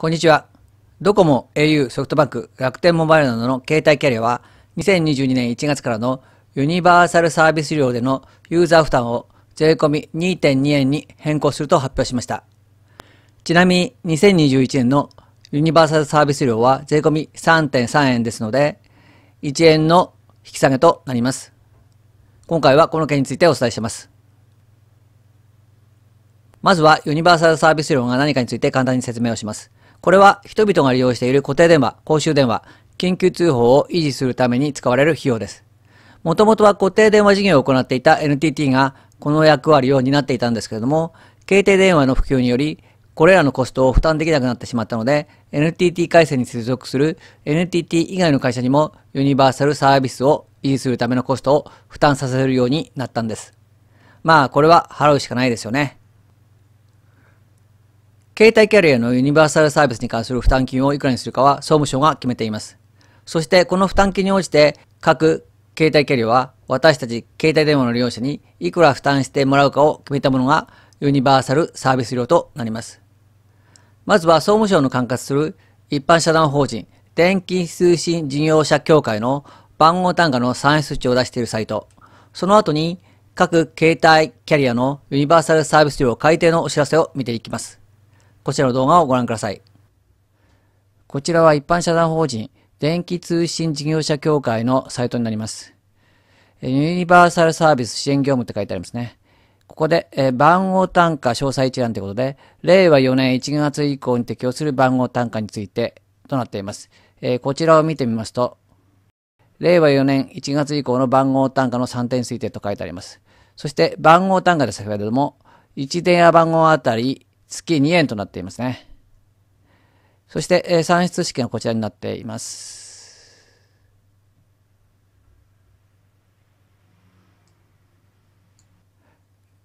こんにちは。ドコモ、au、ソフトバンク、楽天モバイルなどの携帯キャリアは、2022年1月からのユニバーサルサービス料でのユーザー負担を税込2.2円に変更すると発表しました。ちなみに2021年のユニバーサルサービス料は税込3.3円ですので、1円の引き下げとなります。今回はこの件についてお伝えします。まずはユニバーサルサービス料が何かについて簡単に説明をします。これは人々が利用している固定電話、公衆電話、緊急通報を維持するために使われる費用です。もともとは固定電話事業を行っていた NTT がこの役割を担っていたんですけれども、携帯電話の普及により、これらのコストを負担できなくなってしまったので、NTT 回線に接続する NTT 以外の会社にもユニバーサルサービスを維持するためのコストを負担させるようになったんです。まあ、これは払うしかないですよね。携帯キャリアのユニバーサルサービスに関する負担金をいくらにするかは総務省が決めています。そしてこの負担金に応じて各携帯キャリアは私たち携帯電話の利用者にいくら負担してもらうかを決めたものがユニバーサルサービス料となります。まずは総務省の管轄する一般社団法人電気通信事業者協会の番号単価の算出値を出しているサイト、その後に各携帯キャリアのユニバーサルサービス料改定のお知らせを見ていきます。こちらの動画をご覧ください。こちらは一般社団法人電気通信事業者協会のサイトになります。ユニバーサルサービス支援業務って書いてありますね。ここで、え番号単価詳細一覧ということで、令和4年1月以降に適用する番号単価についてとなっています。えこちらを見てみますと、令和4年1月以降の番号単価の3点推定と書いてあります。そして番号単価ですけれども、1電話番号あたり月2円となっていますね。そして、えー、算出式がこちらになっています。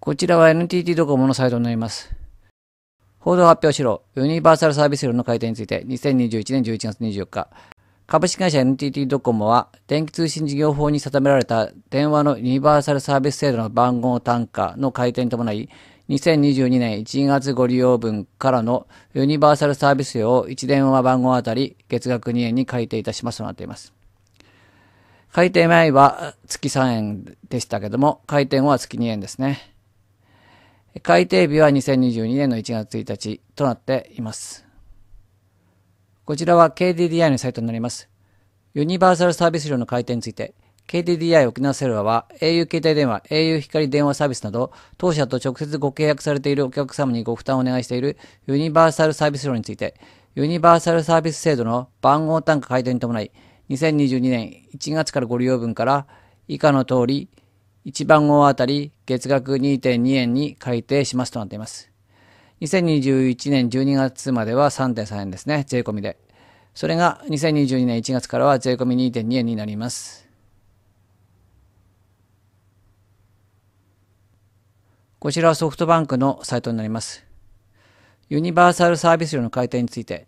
こちらは NTT ドコモのサイトになります。報道発表しろ、ユニバーサルサービス料の改定について、2021年11月24日、株式会社 NTT ドコモは、電気通信事業法に定められた電話のユニバーサルサービス制度の番号単価の改定に伴い、2022年1月ご利用分からのユニバーサルサービス料を1電話番号あたり月額2円に改定いたしますとなっています。改定前は月3円でしたけども、改定後は月2円ですね。改定日は2022年の1月1日となっています。こちらは KDDI のサイトになります。ユニバーサルサービス料の改定について、KDDI 沖縄セルラは au 携帯電話、au 光電話サービスなど当社と直接ご契約されているお客様にご負担をお願いしているユニバーサルサービス料についてユニバーサルサービス制度の番号単価改定に伴い2022年1月からご利用分から以下の通り1番号あたり月額2.2円に改定しますとなっています。2021年12月までは3.3円ですね、税込みで。それが2022年1月からは税込み2.2円になります。こちらはソフトバンクのサイトになります。ユニバーサルサービス料の改定について、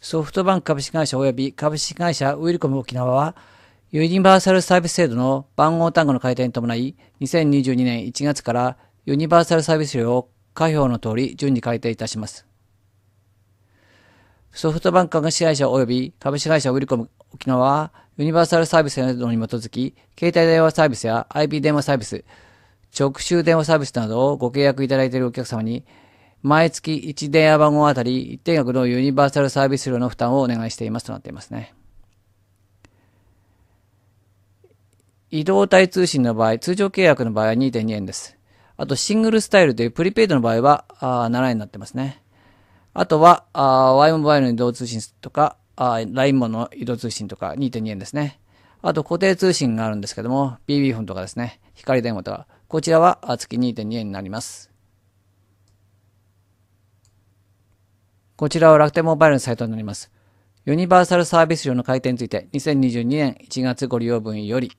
ソフトバンク株式会社及び株式会社ウィルコム沖縄は、ユニバーサルサービス制度の番号単語の改定に伴い、2022年1月からユニバーサルサービス料を下表の通り順に改定いたします。ソフトバンク株式会社及び株式会社ウィルコム沖縄は、ユニバーサルサービス制度に基づき、携帯電話サービスや IP 電話サービス、直週電話サービスなどをご契約いただいているお客様に、毎月1電話番号あたり一定額のユニバーサルサービス料の負担をお願いしていますとなっていますね。移動体通信の場合、通常契約の場合は2.2円です。あと、シングルスタイルというプリペイドの場合はあ7円になってますね。あとは、Y モバイルの移動通信とか、LINE もの移動通信とか2.2円ですね。あと、固定通信があるんですけども、BB フォンとかですね、光電話とか、こちらは月2.2円になります。こちらは楽天モバイルのサイトになります。ユニバーサルサービス料の改定について2022年1月ご利用分より、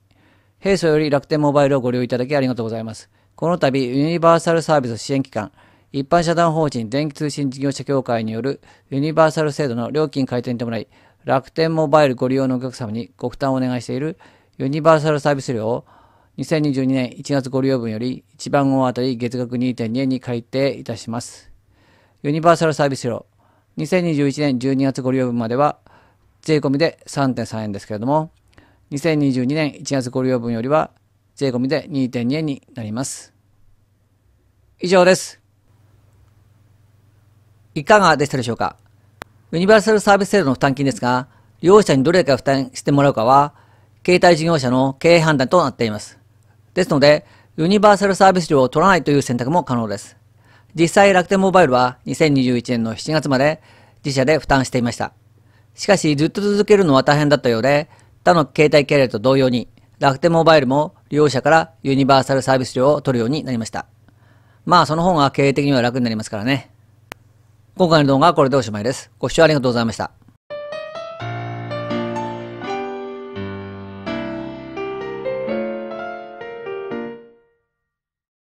平素より楽天モバイルをご利用いただきありがとうございます。この度、ユニバーサルサービス支援機関、一般社団法人電気通信事業者協会によるユニバーサル制度の料金改定に伴い、楽天モバイルご利用のお客様にご負担をお願いしているユニバーサルサービス料を2022年1月ご利用分より1番号あたり月額2.2円に改定いたします。ユニバーサルサービス料、2021年12月ご利用分までは税込みで3.3円ですけれども、2022年1月ご利用分よりは税込みで2.2円になります。以上です。いかがでしたでしょうかユニバーサルサービス制度の負担金ですが、利用者にどれだけ負担してもらうかは、携帯事業者の経営判断となっています。ですので、ユニバーサルサービス料を取らないという選択も可能です。実際楽天モバイルは2021年の7月まで自社で負担していました。しかしずっと続けるのは大変だったようで、他の携帯経営と同様に楽天モバイルも利用者からユニバーサルサービス料を取るようになりました。まあその方が経営的には楽になりますからね。今回の動画はこれでおしまいです。ご視聴ありがとうございました。